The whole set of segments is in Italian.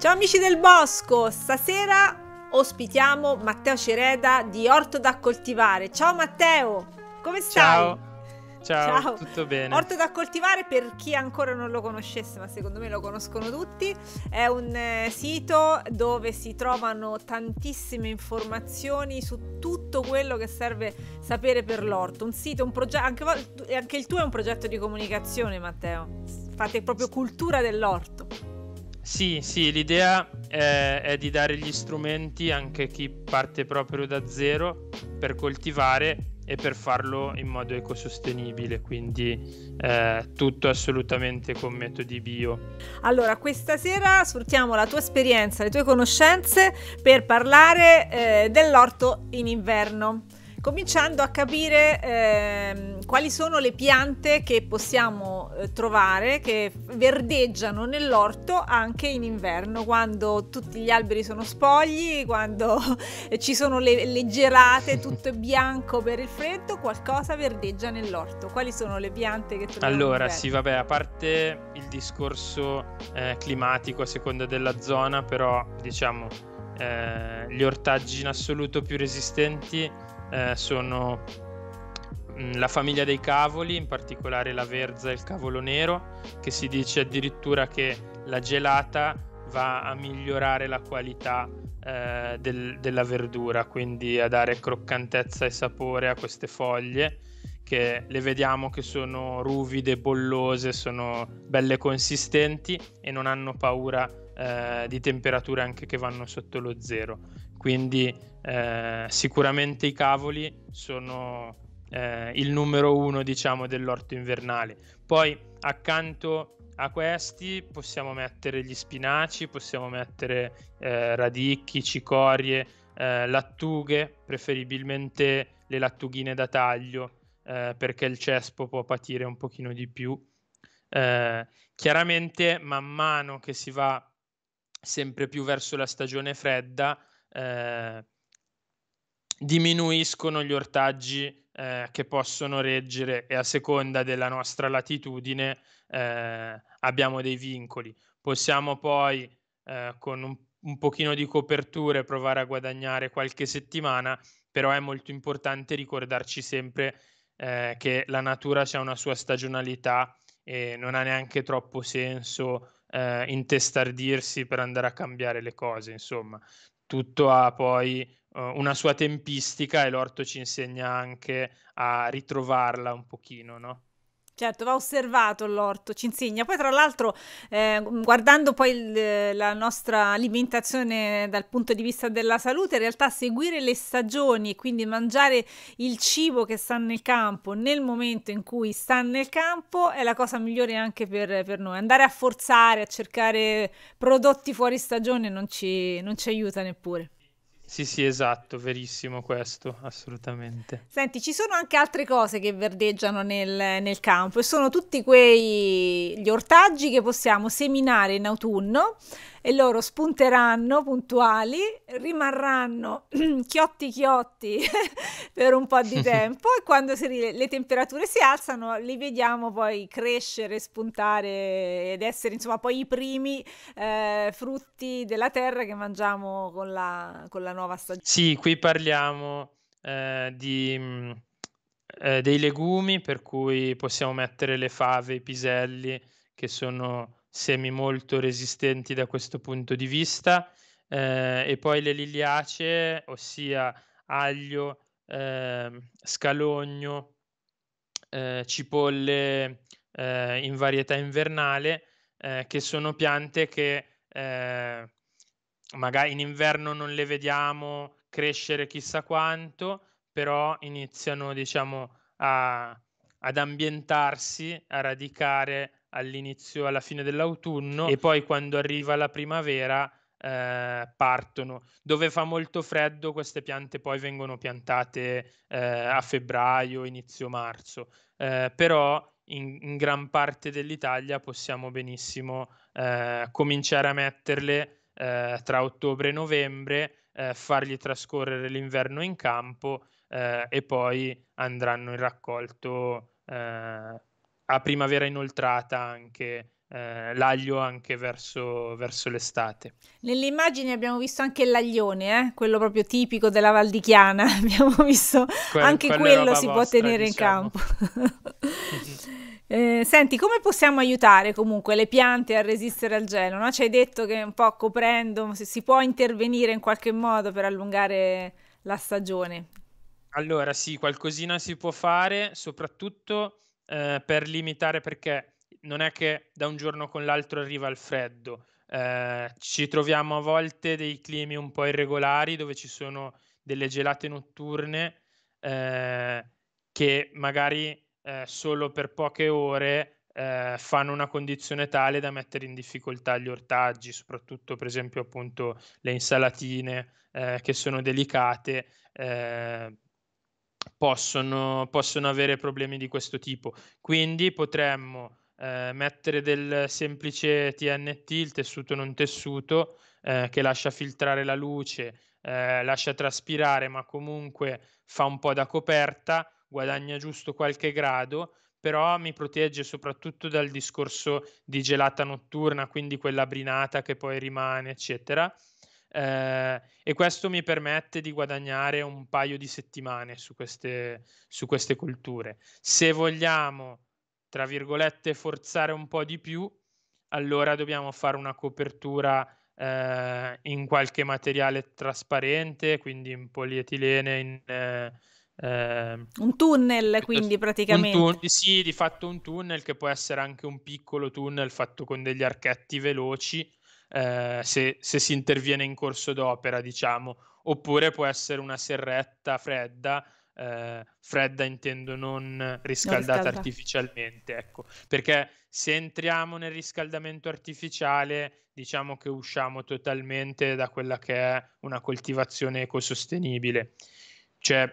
Ciao amici del bosco, stasera ospitiamo Matteo Cereda di Orto da coltivare. Ciao Matteo, come stai? Ciao. Ciao, Ciao. tutto bene. Orto da coltivare, per chi ancora non lo conoscesse, ma secondo me lo conoscono tutti, è un eh, sito dove si trovano tantissime informazioni su tutto quello che serve sapere per l'orto. Un sito, un progetto, anche, anche il tuo è un progetto di comunicazione, Matteo. Fate proprio cultura dell'orto. Sì, sì, l'idea è, eh, è, di dare gli strumenti anche a chi parte proprio da zero per coltivare e per farlo in modo ecosostenibile, quindi eh, tutto assolutamente con metodi bio. Allora, questa sera sfruttiamo la tua esperienza, le tue conoscenze per parlare eh, dell'orto in inverno cominciando a capire eh, quali sono le piante che possiamo eh, trovare che verdeggiano nell'orto anche in inverno, quando tutti gli alberi sono spogli, quando ci sono le, le gelate, tutto è bianco per il freddo, qualcosa verdeggia nell'orto. Quali sono le piante che troviamo? Allora, sì, vabbè, a parte il discorso eh, climatico a seconda della zona, però diciamo eh, gli ortaggi in assoluto più resistenti eh, sono mm, la famiglia dei cavoli, in particolare la verza e il cavolo nero, che si dice addirittura che la gelata va a migliorare la qualità eh, del, della verdura, quindi a dare croccantezza e sapore a queste foglie che le vediamo che sono ruvide, bollose, sono belle consistenti e non hanno paura eh, di temperature anche che vanno sotto lo zero. Quindi eh, sicuramente i cavoli sono eh, il numero uno, diciamo, dell'orto invernale. Poi accanto a questi possiamo mettere gli spinaci, possiamo mettere eh, radicchi, cicorie, eh, lattughe, preferibilmente le lattughine da taglio, eh, perché il cespo può patire un pochino di più. Eh, chiaramente man mano che si va sempre più verso la stagione fredda, eh, diminuiscono gli ortaggi eh, che possono reggere e a seconda della nostra latitudine eh, abbiamo dei vincoli. Possiamo poi eh, con un, un pochino di coperture provare a guadagnare qualche settimana, però è molto importante ricordarci sempre eh, che la natura ha una sua stagionalità e non ha neanche troppo senso eh, intestardirsi per andare a cambiare le cose, insomma, tutto ha poi uh, una sua tempistica e l'orto ci insegna anche a ritrovarla un pochino, no? Certo, va osservato l'orto, ci insegna. Poi tra l'altro eh, guardando poi il, la nostra alimentazione dal punto di vista della salute, in realtà seguire le stagioni e quindi mangiare il cibo che sta nel campo nel momento in cui sta nel campo è la cosa migliore anche per, per noi. Andare a forzare, a cercare prodotti fuori stagione non ci, non ci aiuta neppure. Sì, sì, esatto, verissimo questo, assolutamente. Senti, ci sono anche altre cose che verdeggiano nel, nel campo e sono tutti quegli ortaggi che possiamo seminare in autunno e loro spunteranno puntuali, rimarranno chiotti chiotti per un po' di tempo e quando si, le temperature si alzano li vediamo poi crescere, spuntare ed essere insomma poi i primi eh, frutti della terra che mangiamo con la, con la nuova stagione. Sì, qui parliamo eh, di, mm, eh, dei legumi per cui possiamo mettere le fave, i piselli che sono semi molto resistenti da questo punto di vista. Eh, e poi le liliacee, ossia aglio, eh, scalogno, eh, cipolle eh, in varietà invernale, eh, che sono piante che eh, magari in inverno non le vediamo crescere chissà quanto, però iniziano diciamo a, ad ambientarsi, a radicare all'inizio, alla fine dell'autunno e poi quando arriva la primavera eh, partono. Dove fa molto freddo queste piante poi vengono piantate eh, a febbraio, inizio marzo, eh, però in, in, gran parte dell'Italia possiamo benissimo eh, cominciare a metterle eh, tra ottobre e novembre, eh, fargli trascorrere l'inverno in campo e poi andranno in raccolto a primavera inoltrata anche eh, l'aglio anche verso, verso, l'estate. Nelle immagini abbiamo visto anche l'aglione, eh? quello proprio tipico della Valdichiana, abbiamo visto que- anche quello si vostra, può tenere diciamo. in campo. eh, senti, come possiamo aiutare comunque le piante a resistere al gelo? No? Ci hai detto che un po' coprendo si può intervenire in qualche modo per allungare la stagione. Allora sì, qualcosina si può fare, soprattutto eh, per limitare perché non è che da un giorno con l'altro arriva il freddo. Eh, ci troviamo a volte dei climi un po' irregolari dove ci sono delle gelate notturne eh, che magari eh, solo per poche ore eh, fanno una condizione tale da mettere in difficoltà gli ortaggi, soprattutto per esempio appunto le insalatine eh, che sono delicate eh, possono, possono avere problemi di questo tipo. Quindi potremmo eh, mettere del semplice TNT, il tessuto non tessuto, eh, che lascia filtrare la luce, eh, lascia traspirare, ma comunque fa un po' da coperta, guadagna giusto qualche grado, però mi protegge soprattutto dal discorso di gelata notturna, quindi quella brinata che poi rimane, eccetera eh, e questo mi permette di guadagnare un paio di settimane su queste, su queste culture. Se vogliamo, tra virgolette, forzare un po' di più, allora dobbiamo fare una copertura eh, in qualche materiale trasparente, quindi in polietilene, in... Eh, eh, un tunnel, quindi praticamente. Un tun- sì, di fatto un tunnel che può essere anche un piccolo tunnel fatto con degli archetti veloci eh, se, se, si interviene in corso d'opera, diciamo, oppure può essere una serretta fredda. Eh, fredda intendo non riscaldata non artificialmente, ecco, perché se entriamo nel riscaldamento artificiale, diciamo che usciamo totalmente da quella che è una coltivazione ecosostenibile. Cioè,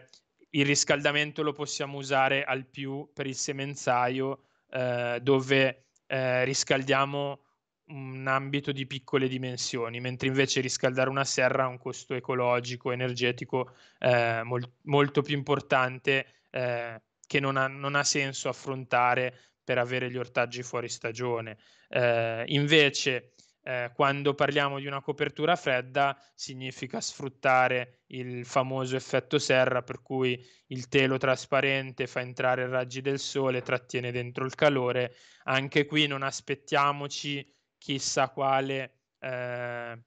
il riscaldamento lo possiamo usare al più per il semenzaio, eh, dove eh, riscaldiamo un ambito di piccole dimensioni, mentre invece riscaldare una serra ha un costo ecologico, energetico eh, mol- molto più importante eh, che non ha, non ha, senso affrontare per avere gli ortaggi fuori stagione. Eh, invece, eh, quando parliamo di una copertura fredda, significa sfruttare il famoso effetto serra, per cui il telo trasparente fa entrare i raggi del sole, trattiene dentro il calore. Anche qui non aspettiamoci chissà quale eh,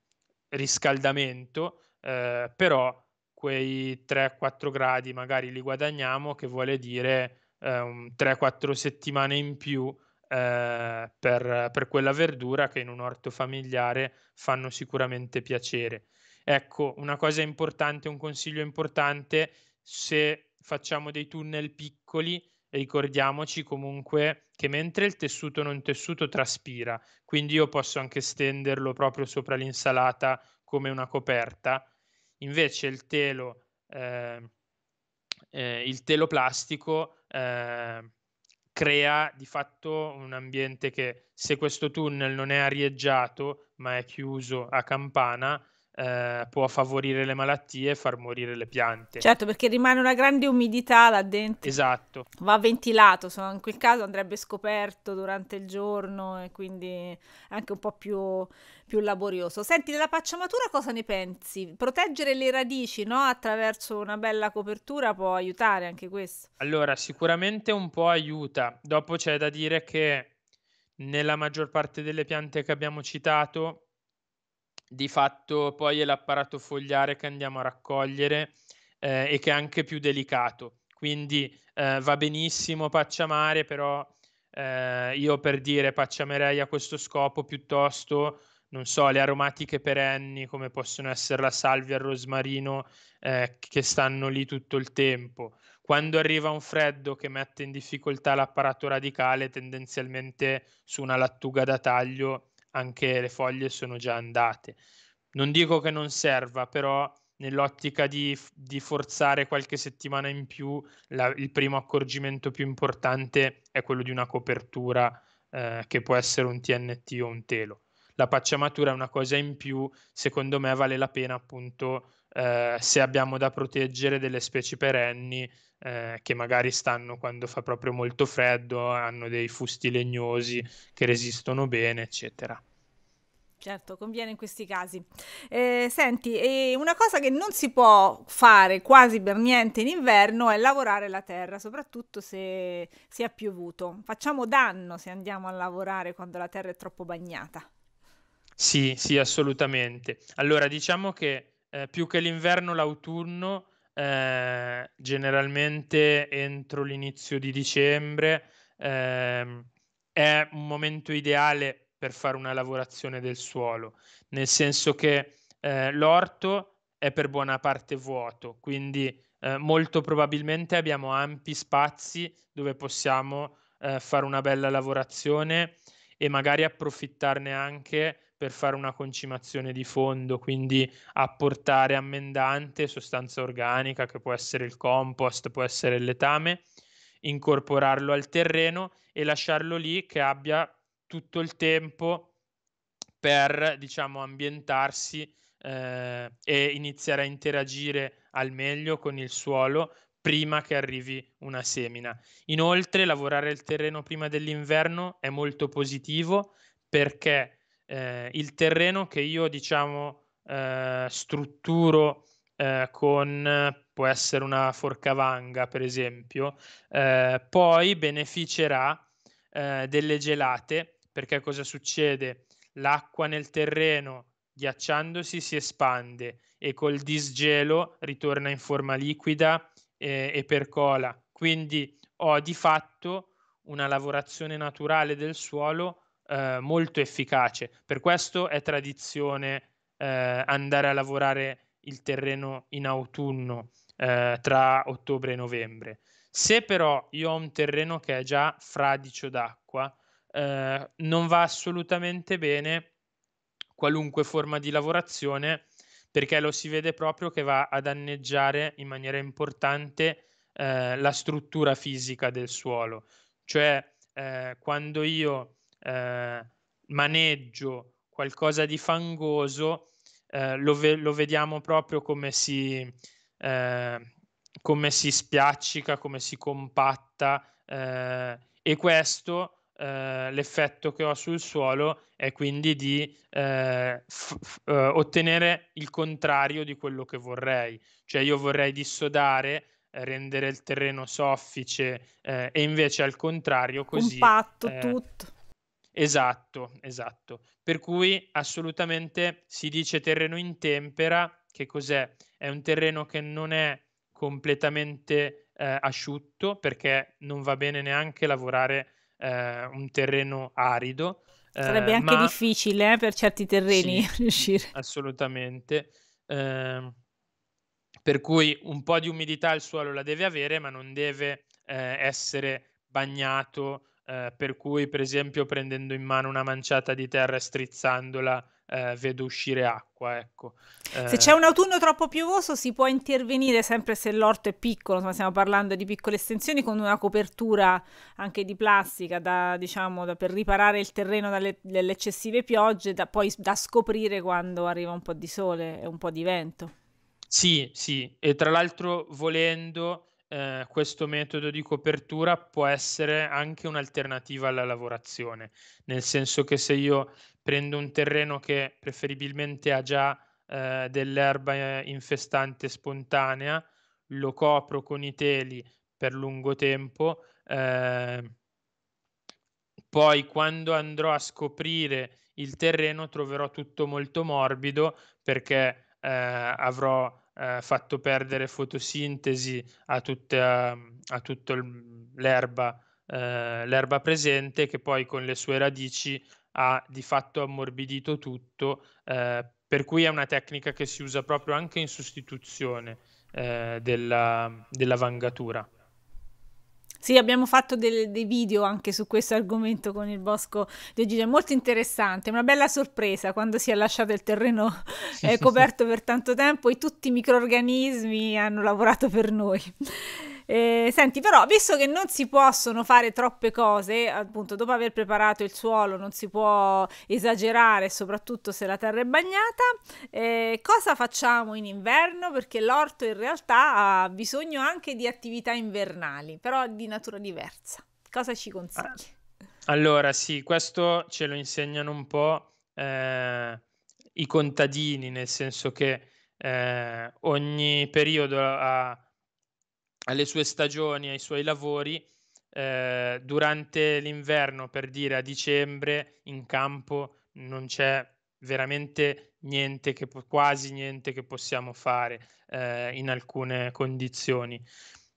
riscaldamento, eh, però quei 3-4 gradi magari li guadagniamo, che vuole dire eh, 3-4 settimane in più eh, per, per quella verdura che in un orto familiare fanno sicuramente piacere. Ecco, una cosa importante, un consiglio importante, se facciamo dei tunnel piccoli, ricordiamoci comunque che mentre il tessuto non tessuto traspira, quindi io posso anche stenderlo proprio sopra l'insalata come una coperta, invece il telo, eh, eh, il telo plastico eh, crea di fatto un ambiente che se questo tunnel non è arieggiato ma è chiuso a campana, eh, può favorire le malattie e far morire le piante. Certo, perché rimane una grande umidità là dentro. Esatto. Va ventilato, in quel caso andrebbe scoperto durante il giorno e quindi anche un po' più, più laborioso. Senti, della pacciamatura cosa ne pensi? Proteggere le radici no? attraverso una bella copertura può aiutare anche questo? Allora, sicuramente un po' aiuta. Dopo c'è da dire che nella maggior parte delle piante che abbiamo citato di fatto poi è l'apparato fogliare che andiamo a raccogliere eh, e che è anche più delicato. Quindi eh, va benissimo pacciamare, però eh, io per dire pacciamerei a questo scopo piuttosto, non so, le aromatiche perenni come possono essere la salvia il rosmarino eh, che stanno lì tutto il tempo. Quando arriva un freddo che mette in difficoltà l'apparato radicale, tendenzialmente su una lattuga da taglio anche le foglie sono già andate. Non dico che non serva, però nell'ottica di, di forzare qualche settimana in più, la, il primo accorgimento più importante è quello di una copertura eh, che può essere un TNT o un telo. La pacciamatura è una cosa in più, secondo me vale la pena appunto eh, se abbiamo da proteggere delle specie perenni, eh, che magari stanno quando fa proprio molto freddo, hanno dei fusti legnosi che resistono bene, eccetera. Certo, conviene in questi casi. Eh, senti, eh, una cosa che non si può fare quasi per niente in inverno è lavorare la terra, soprattutto se si è piovuto. Facciamo danno se andiamo a lavorare quando la terra è troppo bagnata. Sì, sì, assolutamente. Allora, diciamo che eh, più che l'inverno, l'autunno eh, generalmente entro l'inizio di dicembre eh, è un momento ideale per fare una lavorazione del suolo, nel senso che eh, l'orto è per buona parte vuoto, quindi eh, molto probabilmente abbiamo ampi spazi dove possiamo eh, fare una bella lavorazione e magari approfittarne anche per fare una concimazione di fondo, quindi apportare ammendante, sostanza organica che può essere il compost, può essere il letame, incorporarlo al terreno e lasciarlo lì che abbia tutto il tempo per diciamo ambientarsi eh, e iniziare a interagire al meglio con il suolo prima che arrivi una semina. Inoltre lavorare il terreno prima dell'inverno è molto positivo perché eh, il terreno che io diciamo eh, strutturo eh, con può essere una forcavanga per esempio eh, poi beneficerà eh, delle gelate perché cosa succede l'acqua nel terreno ghiacciandosi si espande e col disgelo ritorna in forma liquida e, eh, e percola quindi ho di fatto una lavorazione naturale del suolo eh, molto efficace. Per questo è tradizione eh, andare a lavorare il terreno in autunno eh, tra ottobre e novembre. Se però io ho un terreno che è già fradicio d'acqua, eh, non va assolutamente bene qualunque forma di lavorazione perché lo si vede proprio che va a danneggiare in maniera importante eh, la struttura fisica del suolo. Cioè, quando io eh, maneggio, qualcosa di fangoso, eh, lo, ve- lo, vediamo proprio come si, eh, come si spiaccica, come si compatta eh, e questo eh, l'effetto che ho sul suolo è quindi di eh, f- f- ottenere il contrario di quello che vorrei, cioè io vorrei dissodare rendere il terreno soffice eh, e invece al contrario così compatto eh, tutto Esatto, esatto. Per cui assolutamente si dice terreno in tempera, che cos'è? È un terreno che non è completamente eh, asciutto perché non va bene neanche lavorare eh, un terreno arido. Eh, Sarebbe anche ma... difficile eh, per certi terreni sì, riuscire. Assolutamente. Ehm, per cui un po' di umidità il suolo la deve avere, ma non deve eh, essere bagnato eh, per cui per esempio prendendo in mano una manciata di terra e strizzandola eh, vedo uscire acqua. Ecco. Eh... Se c'è un autunno troppo piovoso si può intervenire sempre se l'orto è piccolo, insomma stiamo parlando di piccole estensioni con una copertura anche di plastica da, diciamo, da, per riparare il terreno dalle, dalle eccessive piogge, da, poi da scoprire quando arriva un po' di sole e un po' di vento. Sì, sì, e tra l'altro volendo eh, questo metodo di copertura può essere anche un'alternativa alla lavorazione, nel senso che se io prendo un terreno che preferibilmente ha già eh, dell'erba eh, infestante spontanea, lo copro con i teli per lungo tempo, eh, poi quando andrò a scoprire il terreno troverò tutto molto morbido perché eh, avrò eh, fatto perdere fotosintesi a, tutta, a tutto l'erba, eh, l'erba presente che poi con le sue radici ha di fatto ammorbidito tutto, eh, per cui è una tecnica che si usa proprio anche in sostituzione eh, della, della vangatura. Sì, abbiamo fatto del, dei video anche su questo argomento con il bosco di È molto interessante, una bella sorpresa quando si è lasciato il terreno sì, eh, coperto sì, per tanto tempo e tutti i microorganismi hanno lavorato per noi. Eh, senti, però, visto che non si possono fare troppe cose, appunto, dopo aver preparato il suolo non si può esagerare, soprattutto se la terra è bagnata, eh, cosa facciamo in inverno? Perché l'orto in realtà ha bisogno anche di attività invernali, però di natura diversa. Cosa ci consigli? Ah, allora, sì, questo ce lo insegnano un po' eh, i contadini, nel senso che eh, ogni periodo ha alle sue stagioni, ai suoi lavori, eh, durante l'inverno, per dire a dicembre, in campo non c'è veramente niente, che, quasi niente che possiamo fare eh, in alcune condizioni.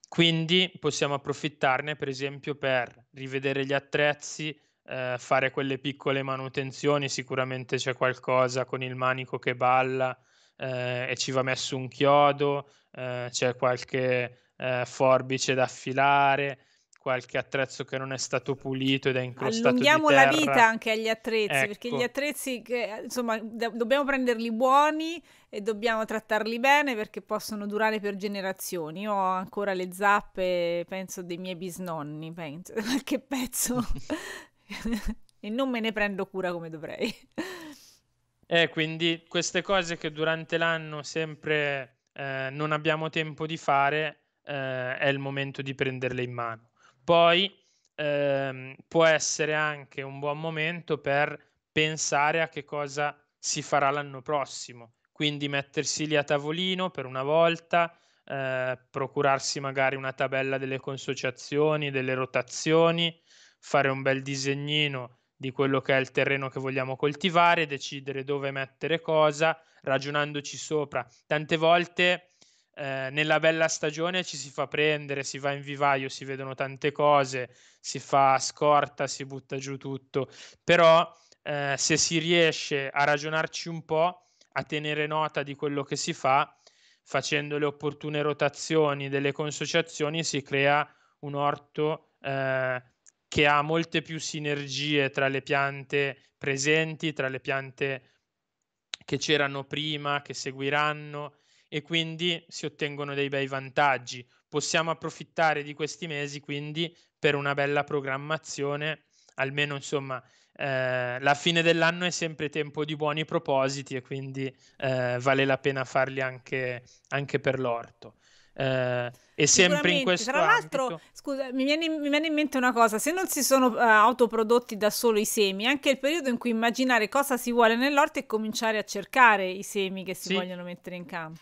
Quindi possiamo approfittarne, per esempio, per rivedere gli attrezzi, eh, fare quelle piccole manutenzioni. Sicuramente c'è qualcosa con il manico che balla eh, e ci va messo un chiodo, eh, c'è qualche eh, forbice da affilare, qualche attrezzo che non è stato pulito ed è incrostato Allunghiamo la vita anche agli attrezzi, ecco. perché gli ecco. attrezzi, che, eh, insomma, do- dobbiamo prenderli buoni e dobbiamo trattarli bene perché possono durare per generazioni. Io ho ancora le zappe, penso, dei miei bisnonni, penso, qualche pezzo. e non me ne prendo cura come dovrei. Eh, quindi queste cose che durante l'anno sempre eh, non abbiamo tempo di fare, eh, è il momento di prenderle in mano. Poi ehm, può essere anche un buon momento per pensare a che cosa si farà l'anno prossimo, quindi mettersi lì a tavolino per una volta, eh, procurarsi magari una tabella delle consociazioni, delle rotazioni, fare un bel disegnino di quello che è il terreno che vogliamo coltivare, decidere dove mettere cosa, ragionandoci sopra. Tante volte eh, nella bella stagione ci si fa prendere, si va in vivaio, si vedono tante cose, si fa scorta, si butta giù tutto, però eh, se si riesce a ragionarci un po', a tenere nota di quello che si fa, facendo le opportune rotazioni delle consociazioni, si crea un orto eh, che ha molte più sinergie tra le piante presenti, tra le piante che c'erano prima, che seguiranno, e quindi si ottengono dei bei vantaggi. Possiamo approfittare di questi mesi quindi per una bella programmazione, almeno insomma eh, la fine dell'anno è sempre tempo di buoni propositi e quindi eh, vale la pena farli anche, anche per l'orto. Eh, e sempre in questo tra l'altro ambito... scusa mi viene, mi viene, in mente una cosa se non si sono uh, autoprodotti da solo i semi anche il periodo in cui immaginare cosa si vuole nell'orto e cominciare a cercare i semi che si sì. vogliono mettere in campo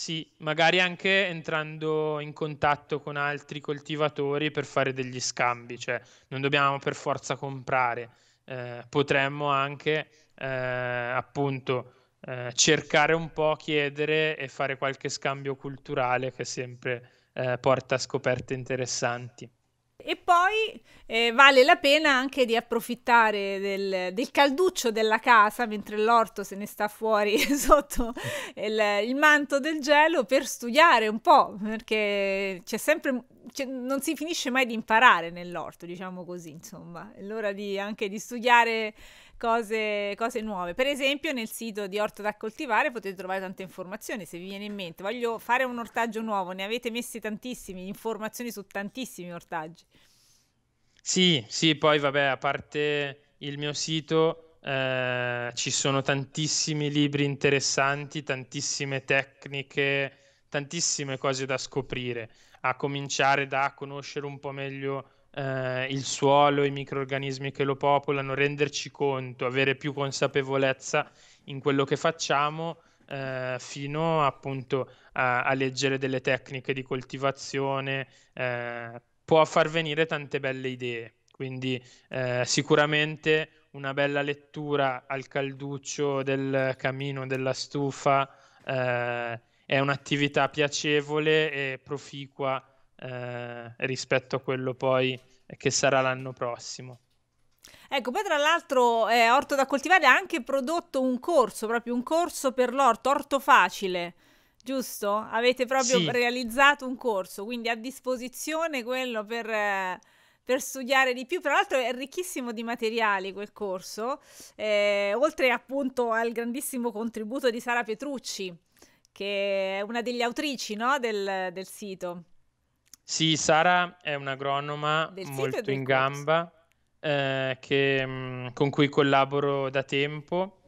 sì, magari anche entrando in contatto con altri coltivatori per fare degli scambi, cioè non dobbiamo per forza comprare, eh, potremmo anche eh, appunto eh, cercare un po', chiedere e fare qualche scambio culturale che sempre eh, porta a scoperte interessanti. E poi eh, vale la pena anche di approfittare del, del, calduccio della casa mentre l'orto se ne sta fuori sotto il, il, manto del gelo per studiare un po', perché c'è sempre, c'è, non si finisce mai di imparare nell'orto, diciamo così, insomma. È l'ora di, anche di studiare cose, cose nuove. Per esempio, nel sito di Orto da coltivare potete trovare tante informazioni. Se vi viene in mente, voglio fare un ortaggio nuovo, ne avete messi tantissimi, informazioni su tantissimi ortaggi. Sì, sì, poi vabbè, a parte il mio sito, eh, ci sono tantissimi libri interessanti, tantissime tecniche, tantissime cose da scoprire, a cominciare da conoscere un po' meglio eh, il suolo, i microrganismi che lo popolano, renderci conto, avere più consapevolezza in quello che facciamo eh, fino appunto a, a, leggere delle tecniche di coltivazione, eh, può far venire tante belle idee. Quindi eh, sicuramente una bella lettura al calduccio del camino, della stufa, eh, è un'attività piacevole e proficua eh, rispetto a quello poi che sarà l'anno prossimo. Ecco, poi tra l'altro eh, Orto da coltivare ha anche prodotto un corso, proprio un corso per l'orto, Orto Facile, giusto? Avete proprio sì. realizzato un corso, quindi a disposizione quello per... Eh per studiare di più. Tra l'altro è ricchissimo di materiali quel corso, eh, oltre appunto al grandissimo contributo di Sara Petrucci, che è una degli autrici no, del, del sito. Sì, Sara è un'agronoma molto in gamba eh, che, mm, con cui collaboro da tempo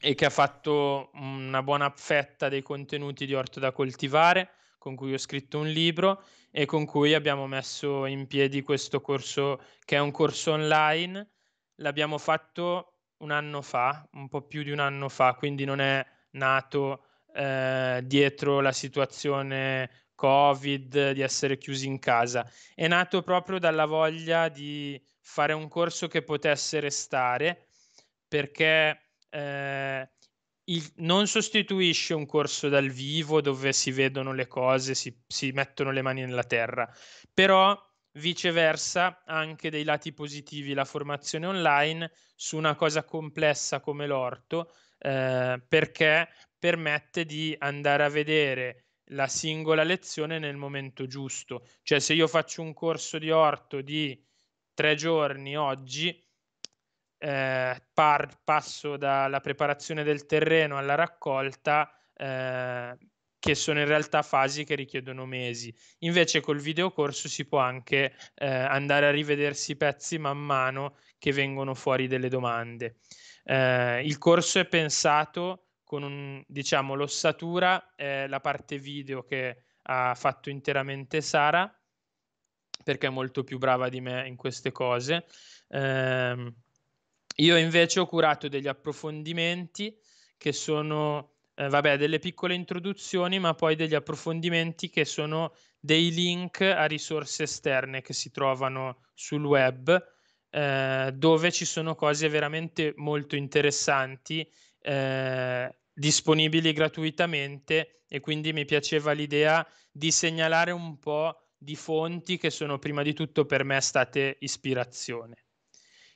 e che ha fatto una buona fetta dei contenuti di Orto da coltivare, con cui ho scritto un libro e con cui abbiamo messo in piedi questo corso che è un corso online. L'abbiamo fatto un anno fa, un po' più di un anno fa, quindi non è nato eh, dietro la situazione Covid, di essere chiusi in casa. È nato proprio dalla voglia di fare un corso che potesse restare perché eh, il, non sostituisce un corso dal vivo dove si vedono le cose, si, si mettono le mani nella terra, però viceversa ha anche dei lati positivi la formazione online su una cosa complessa come l'orto eh, perché permette di andare a vedere la singola lezione nel momento giusto. Cioè se io faccio un corso di orto di tre giorni oggi, eh, par- passo dalla preparazione del terreno alla raccolta, eh, che sono in realtà fasi che richiedono mesi. Invece col videocorso si può anche eh, andare a rivedersi i pezzi man mano che vengono fuori delle domande. Eh, il corso è pensato con un, diciamo, l'ossatura, eh, la parte video che ha fatto interamente Sara, perché è molto più brava di me in queste cose. Eh, io invece ho curato degli approfondimenti che sono, eh, vabbè, delle piccole introduzioni, ma poi degli approfondimenti che sono dei link a risorse esterne che si trovano sul web, eh, dove ci sono cose veramente molto interessanti eh, disponibili gratuitamente e quindi mi piaceva l'idea di segnalare un po' di fonti che sono prima di tutto per me state ispirazione.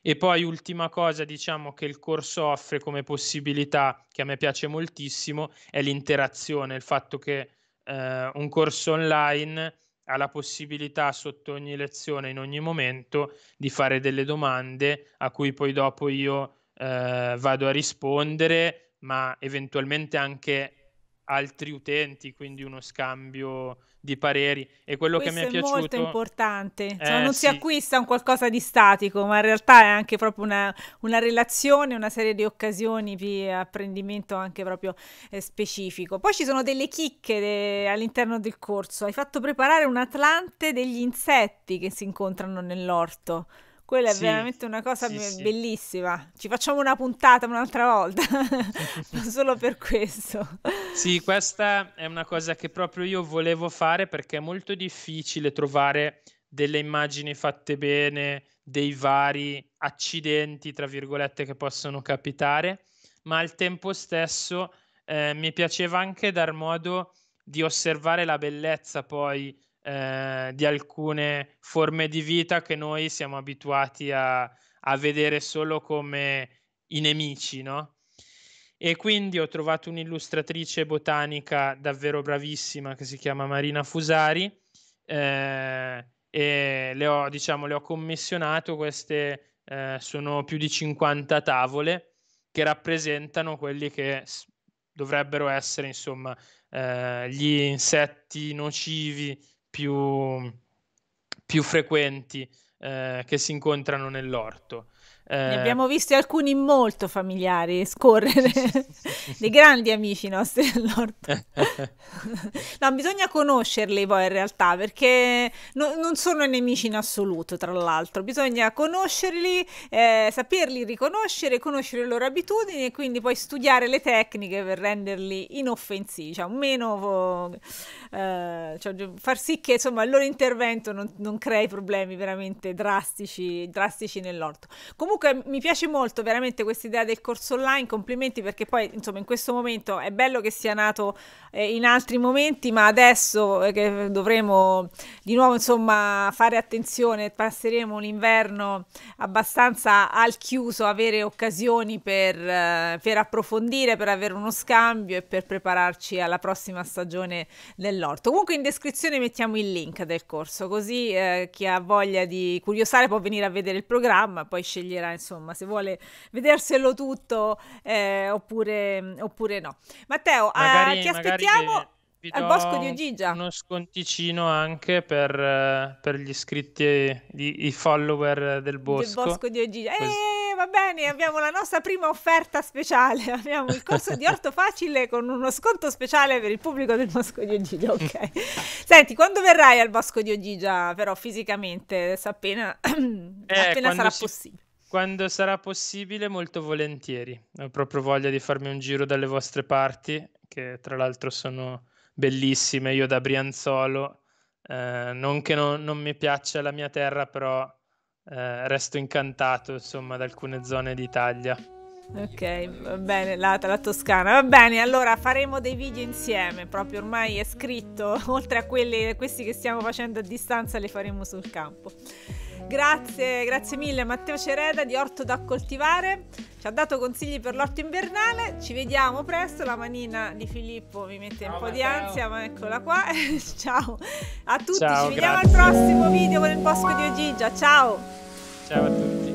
E poi ultima cosa, diciamo che il corso offre come possibilità, che a me piace moltissimo, è l'interazione, il fatto che eh, un corso online ha la possibilità sotto ogni lezione, in ogni momento, di fare delle domande a cui poi dopo io eh, vado a rispondere, ma eventualmente anche altri utenti, quindi uno scambio di pareri. E quello Questo che mi è, è piaciuto... molto importante, cioè, eh, non sì. si acquista un qualcosa di statico, ma in realtà è anche proprio una, una relazione, una serie di occasioni di apprendimento anche proprio eh, specifico. Poi ci sono delle chicche de... all'interno del corso, hai fatto preparare un atlante degli insetti che si incontrano nell'orto. Quella è veramente una cosa sì, bellissima. Ci facciamo una puntata un'altra volta, solo per questo. Sì, questa è una cosa che proprio io volevo fare perché è molto difficile trovare delle immagini fatte bene, dei vari accidenti, tra virgolette, che possono capitare, ma al tempo stesso eh, mi piaceva anche dar modo di osservare la bellezza poi eh, di alcune forme di vita che noi siamo abituati a, a vedere solo come i nemici, no? E quindi ho trovato un'illustratrice botanica davvero bravissima che si chiama Marina Fusari eh, e le ho, diciamo, le ho commissionato queste, eh, sono più di 50 tavole che rappresentano quelli che dovrebbero essere, insomma, eh, gli insetti nocivi più, più frequenti eh, che si incontrano nell'orto. Eh, ne abbiamo visti alcuni molto familiari scorrere, dei grandi amici nostri dell'orto. no, bisogna conoscerli poi in realtà, perché no, non sono nemici in assoluto, tra l'altro. Bisogna conoscerli, eh, saperli riconoscere, conoscere le loro abitudini e quindi poi studiare le tecniche per renderli inoffensivi, cioè meno... Eh, cioè, far sì che insomma il loro intervento non, non crei problemi veramente drastici, drastici nell'orto. Comunque comunque mi piace molto veramente questa idea del corso online, complimenti perché poi insomma in questo momento è bello che sia nato eh, in altri momenti, ma adesso eh, che dovremo di nuovo insomma fare attenzione, passeremo l'inverno abbastanza al chiuso, avere occasioni per, eh, per approfondire, per avere uno scambio e per prepararci alla prossima stagione dell'orto. Comunque in descrizione mettiamo il link del corso, così eh, chi ha voglia di curiosare può venire a vedere il programma, poi scegliere sera, insomma, se vuole vederselo tutto eh, oppure, oppure, no. Matteo, ah, magari, eh, ti aspettiamo al Bosco di Ogigia. Uno sconticino anche per, eh, per gli iscritti, i, i, follower del Bosco. Del Bosco di Ogigia. Eh, va bene, abbiamo la nostra prima offerta speciale. Abbiamo il corso di orto facile con uno sconto speciale per il pubblico del Bosco di Ogigia. Ok. Senti, quando verrai al Bosco di Ogigia, però fisicamente, appena, eh, appena sarà si... possibile? Quando sarà possibile, molto volentieri. Ho proprio voglia di farmi un giro dalle vostre parti, che tra l'altro sono bellissime. Io da Brianzolo, eh, non che no, non mi piaccia la mia terra, però eh, resto incantato, insomma, da alcune zone d'Italia. Ok, va bene, la, la, Toscana. Va bene, allora faremo dei video insieme, proprio ormai è scritto, oltre a quelli, questi che stiamo facendo a distanza, li faremo sul campo. Grazie, grazie mille Matteo Cereda di Orto da Coltivare, ci ha dato consigli per l'orto invernale, ci vediamo presto, la manina di Filippo mi mette un ciao, po' di ansia, ma eccola qua, ciao a tutti, ciao, ci vediamo grazie. al prossimo video con il Bosco di Ogigia, ciao! Ciao a tutti!